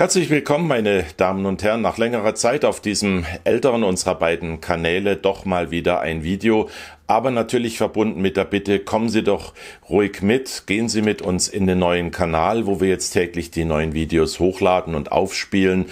Herzlich willkommen, meine Damen und Herren. Nach längerer Zeit auf diesem älteren unserer beiden Kanäle doch mal wieder ein Video, aber natürlich verbunden mit der Bitte, kommen Sie doch ruhig mit, gehen Sie mit uns in den neuen Kanal, wo wir jetzt täglich die neuen Videos hochladen und aufspielen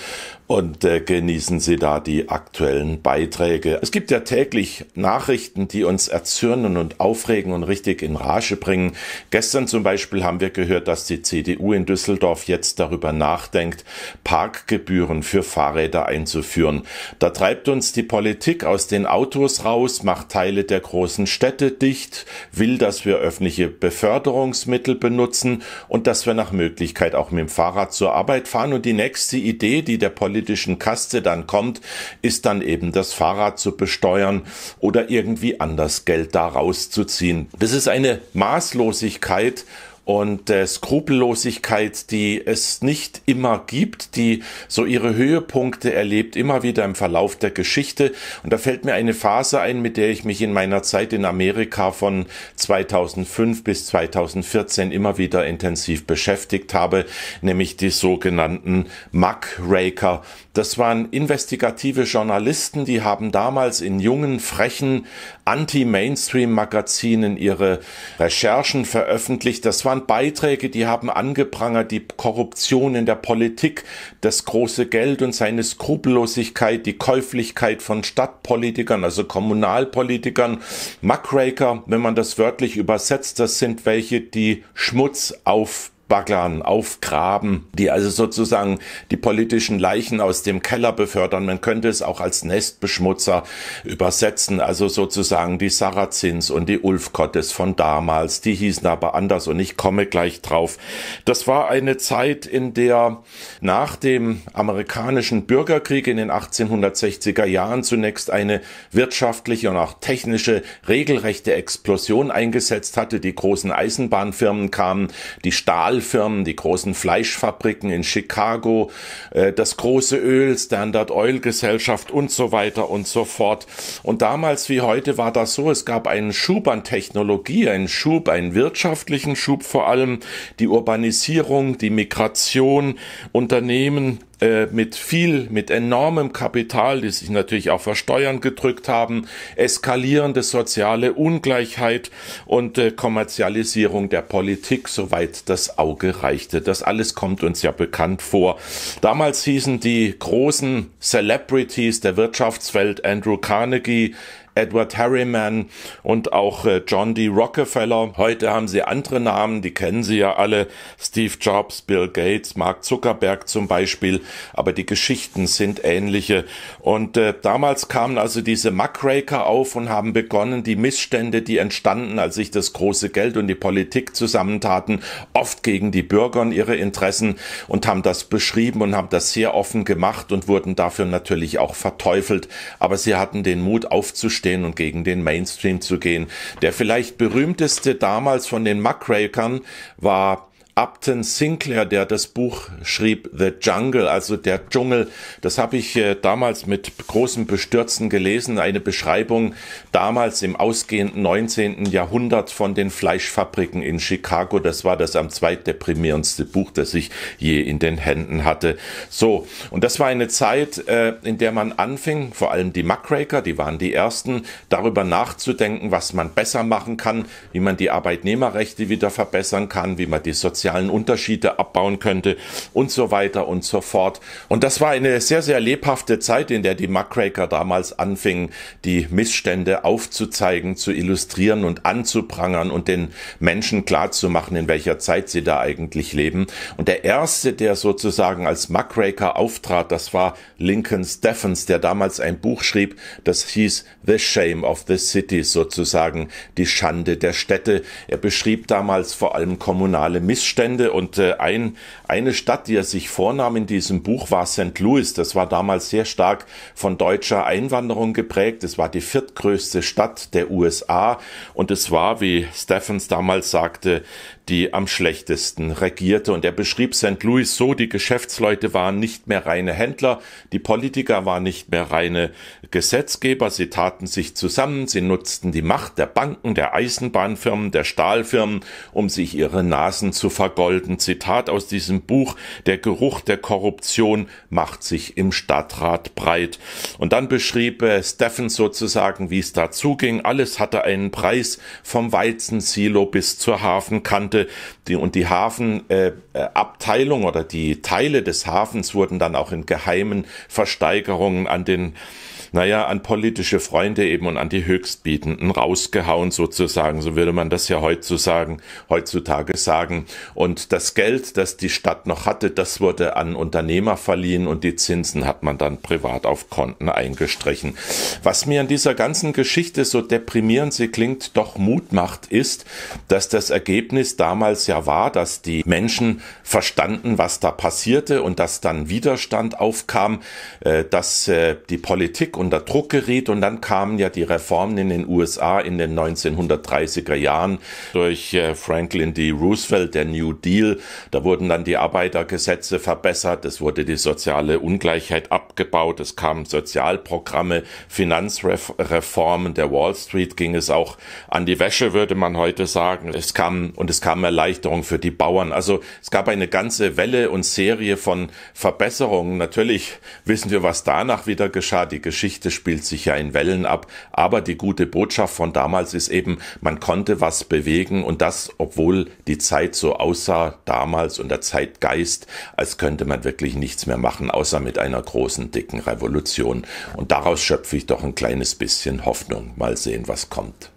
und äh, genießen Sie da die aktuellen Beiträge. Es gibt ja täglich Nachrichten, die uns erzürnen und aufregen und richtig in Rage bringen. Gestern zum Beispiel haben wir gehört, dass die CDU in Düsseldorf jetzt darüber nachdenkt, Parkgebühren für Fahrräder einzuführen. Da treibt uns die Politik aus den Autos raus, macht Teile der großen Städte dicht, will, dass wir öffentliche Beförderungsmittel benutzen und dass wir nach Möglichkeit auch mit dem Fahrrad zur Arbeit fahren. Und die nächste Idee, die der Politik politischen Kaste dann kommt, ist dann eben das Fahrrad zu besteuern oder irgendwie anders Geld da rauszuziehen. Das ist eine Maßlosigkeit, und äh, Skrupellosigkeit, die es nicht immer gibt, die so ihre Höhepunkte erlebt, immer wieder im Verlauf der Geschichte. Und da fällt mir eine Phase ein, mit der ich mich in meiner Zeit in Amerika von 2005 bis 2014 immer wieder intensiv beschäftigt habe, nämlich die sogenannten Muckraker. Das waren investigative Journalisten, die haben damals in jungen, frechen Anti-Mainstream-Magazinen ihre Recherchen veröffentlicht. Das waren Beiträge, die haben angeprangert die Korruption in der Politik, das große Geld und seine Skrupellosigkeit, die Käuflichkeit von Stadtpolitikern, also Kommunalpolitikern. Muckraker, wenn man das wörtlich übersetzt, das sind welche, die Schmutz auf abbaggern, aufgraben, die also sozusagen die politischen Leichen aus dem Keller befördern. Man könnte es auch als Nestbeschmutzer übersetzen, also sozusagen die Sarrazins und die Ulfkottes von damals, die hießen aber anders und ich komme gleich drauf. Das war eine Zeit, in der nach dem amerikanischen Bürgerkrieg in den 1860er Jahren zunächst eine wirtschaftliche und auch technische regelrechte Explosion eingesetzt hatte. Die großen Eisenbahnfirmen kamen, die Stahl Stahlfirmen, die großen Fleischfabriken in Chicago, äh, das große Öl, Standard Oil Gesellschaft und so weiter und so fort. Und damals wie heute war das so, es gab einen Schub an Technologie, einen Schub, einen wirtschaftlichen Schub vor allem, die Urbanisierung, die Migration, Unternehmen, äh, mit viel, mit enormem Kapital, die sich natürlich auch versteuern gedrückt haben, eskalierende soziale Ungleichheit und äh, Kommerzialisierung der Politik, soweit das Auge reichte. Das alles kommt uns ja bekannt vor. Damals hießen die großen Celebrities der Wirtschaftswelt Andrew Carnegie, Edward Harriman und auch äh, John D. Rockefeller. Heute haben sie andere Namen, die kennen Sie ja alle. Steve Jobs, Bill Gates, Mark Zuckerberg zum Beispiel. Aber die Geschichten sind ähnliche. Und äh, damals kamen also diese Muckraker auf und haben begonnen, die Missstände, die entstanden, als sich das große Geld und die Politik zusammentaten, oft gegen die Bürger und ihre Interessen und haben das beschrieben und haben das sehr offen gemacht und wurden dafür natürlich auch verteufelt. Aber sie hatten den Mut aufzustehen aufzustehen und gegen den Mainstream zu gehen. Der vielleicht berühmteste damals von den Muckrakern war Upton Sinclair, der das Buch schrieb, The Jungle, also der Dschungel. Das habe ich äh, damals mit großem Bestürzen gelesen, eine Beschreibung damals im ausgehenden 19. Jahrhundert von den Fleischfabriken in Chicago. Das war das am zweitdeprimierendste Buch, das ich je in den Händen hatte. So, und das war eine Zeit, äh, in der man anfing, vor allem die Muckraker, die waren die ersten, darüber nachzudenken, was man besser machen kann, wie man die Arbeitnehmerrechte wieder verbessern kann, wie man die sozialen sozialen Unterschiede abbauen könnte und so weiter und so fort. Und das war eine sehr, sehr lebhafte Zeit, in der die Muckraker damals anfingen, die Missstände aufzuzeigen, zu illustrieren und anzuprangern und den Menschen klarzumachen, in welcher Zeit sie da eigentlich leben. Und der erste, der sozusagen als Muckraker auftrat, das war Lincoln Steffens, der damals ein Buch schrieb, das hieß The Shame of the City, sozusagen die Schande der Städte. Er beschrieb damals vor allem kommunale Missstände Zustände und äh, ein, eine Stadt, die er sich vornahm in diesem Buch, war St. Louis. Das war damals sehr stark von deutscher Einwanderung geprägt. Es war die viertgrößte Stadt der USA und es war, wie Stephens damals sagte, die am schlechtesten regierte. Und er beschrieb St. Louis so, die Geschäftsleute waren nicht mehr reine Händler, die Politiker waren nicht mehr reine Gesetzgeber, sie taten sich zusammen, sie nutzten die Macht der Banken, der Eisenbahnfirmen, der Stahlfirmen, um sich ihre Nasen zu vergolden. Zitat aus diesem Buch, der Geruch der Korruption macht sich im Stadtrat breit. Und dann beschrieb äh, Steffen sozusagen, wie es dazu ging. Alles hatte einen Preis vom Weizensilo bis zur Hafenkante. Die, und die Hafenabteilung äh, äh oder die Teile des Hafens wurden dann auch in geheimen Versteigerungen an den naja, an politische Freunde eben und an die Höchstbietenden rausgehauen sozusagen. So würde man das ja heutzutage, heutzutage sagen. Und das Geld, das die Stadt noch hatte, das wurde an Unternehmer verliehen und die Zinsen hat man dann privat auf Konten eingestrichen. Was mir an dieser ganzen Geschichte, so deprimierend sie klingt, doch Mut macht, ist, dass das Ergebnis damals ja war, dass die Menschen verstanden, was da passierte und dass dann Widerstand aufkam, äh, dass äh, die Politik unter Druck geriet und dann kamen ja die Reformen in den USA in den 1930er Jahren durch äh, Franklin D. Roosevelt, der New Deal. Da wurden dann die Arbeitergesetze verbessert, es wurde die soziale Ungleichheit abgebaut, es kamen Sozialprogramme, Finanzreformen, der Wall Street ging es auch an die Wäsche, würde man heute sagen. Es kam und es kam Erleichterung für die Bauern. Also es gab eine ganze Welle und Serie von Verbesserungen. Natürlich wissen wir, was danach wieder geschah. Die Geschichte Geschichte spielt sich ja in Wellen ab, aber die gute Botschaft von damals ist eben, man konnte was bewegen und das, obwohl die Zeit so aussah damals und der Zeitgeist, als könnte man wirklich nichts mehr machen, außer mit einer großen, dicken Revolution. Und daraus schöpfe ich doch ein kleines bisschen Hoffnung. Mal sehen, was kommt.